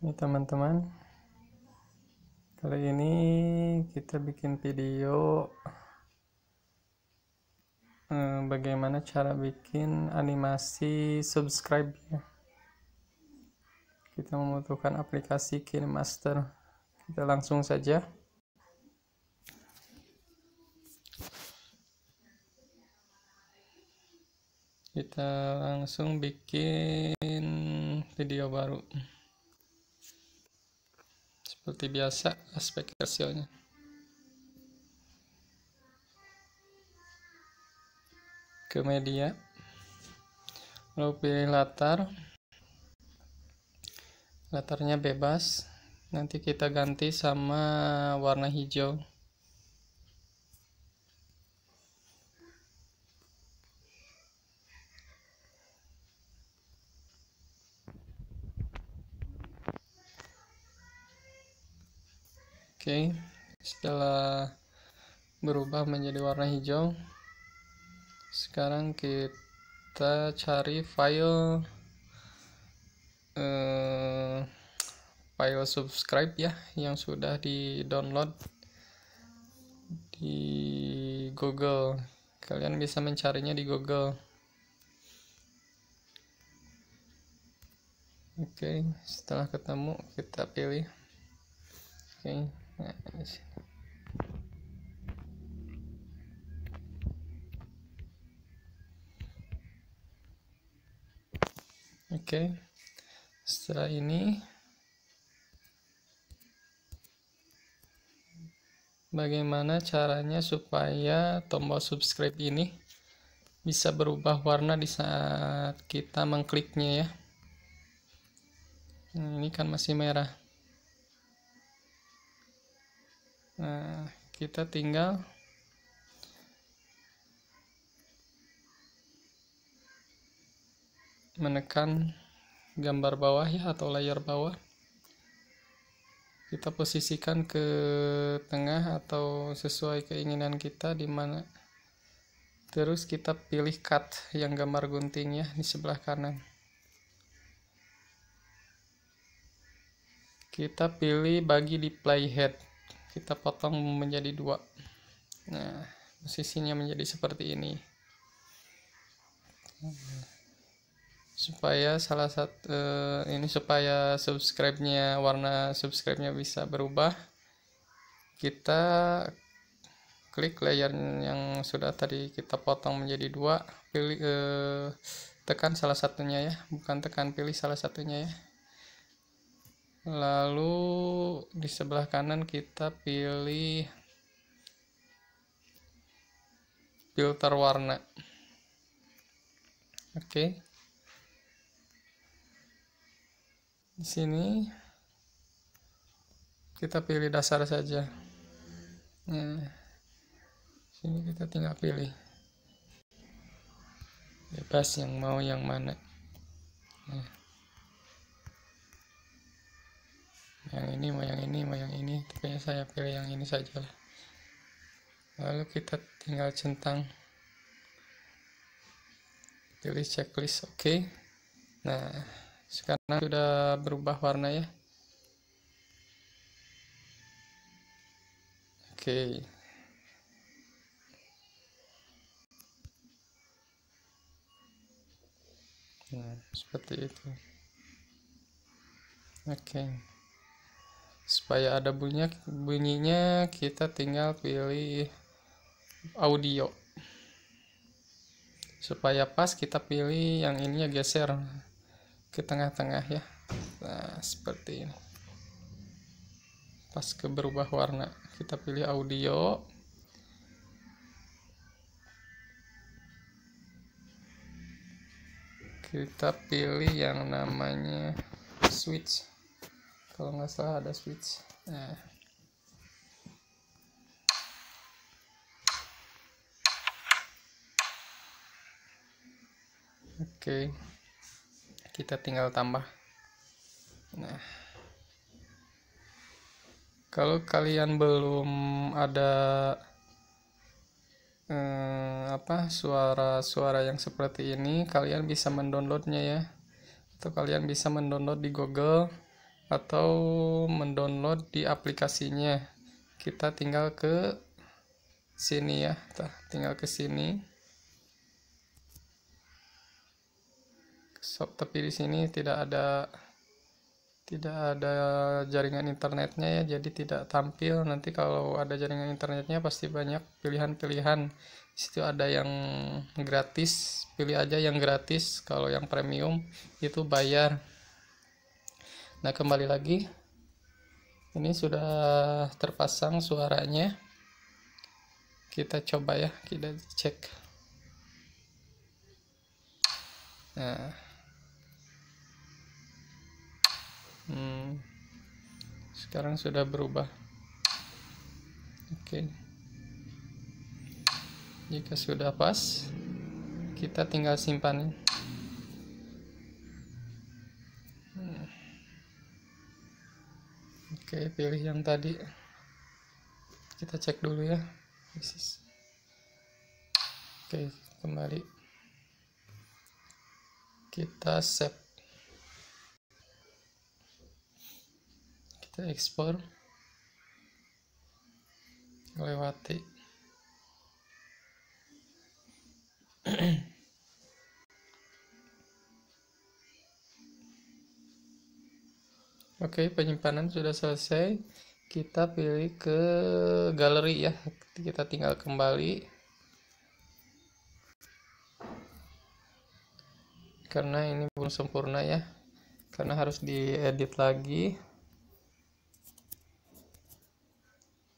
Ini teman-teman kali ini kita bikin video eh, bagaimana cara bikin animasi subscribe ya kita membutuhkan aplikasi KineMaster kita langsung saja kita langsung bikin video baru seperti biasa aspek rasionya ke media lalu pilih latar latarnya bebas nanti kita ganti sama warna hijau Oke, setelah berubah menjadi warna hijau, sekarang kita cari file uh, file subscribe ya yang sudah di download di Google. Kalian bisa mencarinya di Google. Oke, setelah ketemu kita pilih. Oke. Okay. Nah, Oke. Setelah ini bagaimana caranya supaya tombol subscribe ini bisa berubah warna di saat kita mengkliknya ya nah, ini kan masih merah nah kita tinggal menekan gambar bawah ya atau layar bawah kita posisikan ke tengah atau sesuai keinginan kita di mana terus kita pilih cut yang gambar gunting ya di sebelah kanan kita pilih bagi di playhead kita potong menjadi dua nah posisinya menjadi seperti ini supaya salah satu uh, eh, ini supaya subscribe-nya warna subscribe-nya bisa berubah kita klik layer yang sudah tadi kita potong menjadi dua pilih uh, tekan salah satunya ya bukan tekan pilih salah satunya ya lalu di sebelah kanan kita pilih filter warna oke di sini kita pilih dasar saja nah, sini kita tinggal pilih bebas yang mau yang mana nah. yang ini mau yang ini mau yang ini tapi saya pilih yang ini saja lalu kita tinggal centang pilih checklist oke okay. nah sekarang sudah berubah warna ya oke okay. nah seperti itu oke okay supaya ada bunyinya bunyinya kita tinggal pilih audio supaya pas kita pilih yang ini ininya geser ke tengah-tengah ya nah seperti ini pas ke berubah warna kita pilih audio kita pilih yang namanya switch kalau nggak salah ada switch nah. oke kita tinggal tambah nah kalau kalian belum ada eh, apa suara-suara yang seperti ini kalian bisa mendownloadnya ya atau kalian bisa mendownload di Google atau mendownload di aplikasinya kita tinggal ke sini ya tinggal ke sini shop tapi di sini tidak ada tidak ada jaringan internetnya ya jadi tidak tampil nanti kalau ada jaringan internetnya pasti banyak pilihan-pilihan situ ada yang gratis pilih aja yang gratis kalau yang premium itu bayar nah kembali lagi ini sudah terpasang suaranya kita coba ya kita cek nah hmm. sekarang sudah berubah oke jika sudah pas kita tinggal simpan oke pilih yang tadi kita cek dulu ya oke kembali kita save kita ekspor lewati Oke, okay, penyimpanan sudah selesai. Kita pilih ke galeri ya. Kita tinggal kembali. Karena ini belum sempurna ya. Karena harus diedit lagi.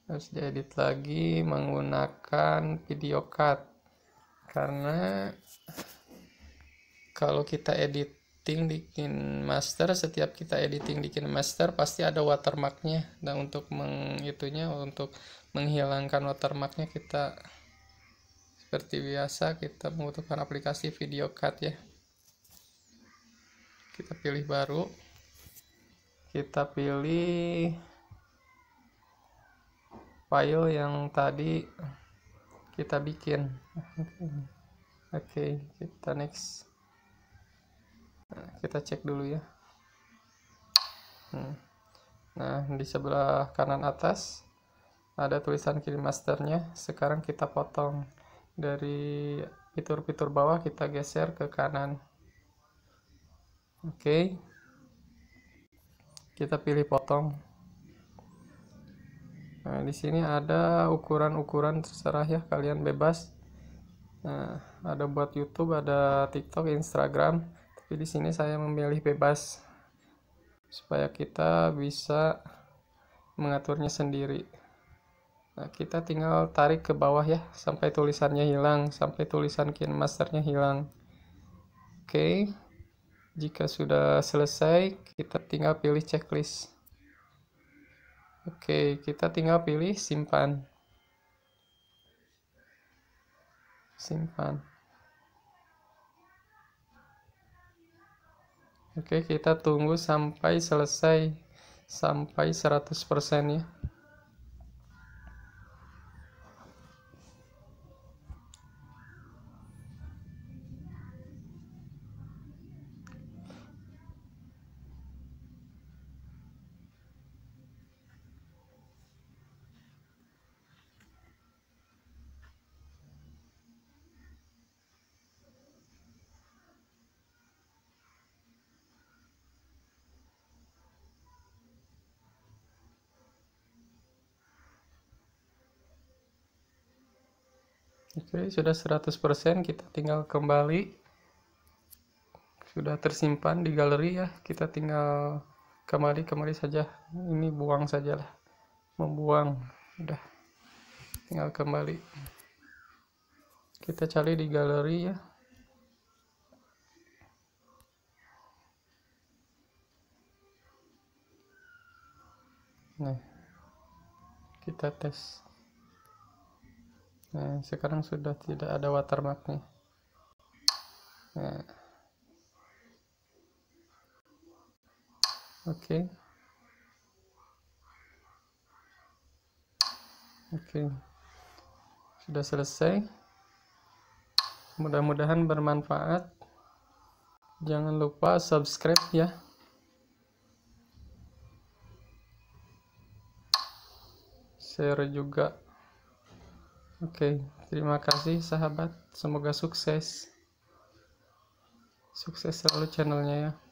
Harus diedit lagi menggunakan video cut. Karena kalau kita edit editing bikin master setiap kita editing bikin master pasti ada watermarknya dan untuk mengitunya untuk menghilangkan watermarknya kita seperti biasa kita membutuhkan aplikasi video cut ya kita pilih baru kita pilih file yang tadi kita bikin oke okay, kita next kita cek dulu ya hmm. nah di sebelah kanan atas ada tulisan kiri masternya sekarang kita potong dari fitur-fitur bawah kita geser ke kanan oke kita pilih potong nah di sini ada ukuran-ukuran terserah ya kalian bebas nah ada buat YouTube ada TikTok Instagram tapi di sini saya memilih bebas supaya kita bisa mengaturnya sendiri nah kita tinggal tarik ke bawah ya sampai tulisannya hilang sampai tulisan kin masternya hilang oke okay. jika sudah selesai kita tinggal pilih checklist oke okay, kita tinggal pilih simpan simpan Oke, kita tunggu sampai selesai sampai 100% ya. Oke, sudah 100% kita tinggal kembali. Sudah tersimpan di galeri ya. Kita tinggal kembali-kembali saja. Ini buang sajalah. Membuang. Udah. Tinggal kembali. Kita cari di galeri ya. Nah. Kita tes nah sekarang sudah tidak ada watermarknya nah. oke okay. oke okay. sudah selesai mudah-mudahan bermanfaat jangan lupa subscribe ya share juga Oke, terima kasih sahabat. Semoga sukses. Sukses selalu channelnya ya.